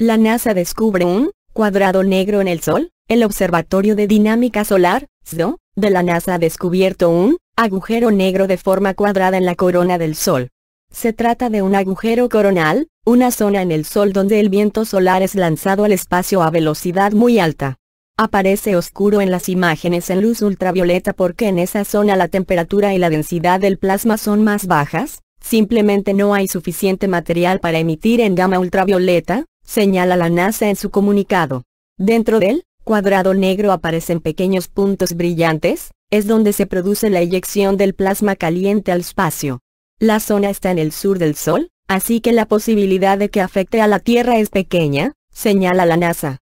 La NASA descubre un cuadrado negro en el Sol. El Observatorio de Dinámica Solar, SDO, de la NASA ha descubierto un agujero negro de forma cuadrada en la corona del Sol. Se trata de un agujero coronal, una zona en el Sol donde el viento solar es lanzado al espacio a velocidad muy alta. Aparece oscuro en las imágenes en luz ultravioleta porque en esa zona la temperatura y la densidad del plasma son más bajas, simplemente no hay suficiente material para emitir en gama ultravioleta, señala la NASA en su comunicado. Dentro del cuadrado negro aparecen pequeños puntos brillantes, es donde se produce la eyección del plasma caliente al espacio. La zona está en el sur del Sol, así que la posibilidad de que afecte a la Tierra es pequeña, señala la NASA.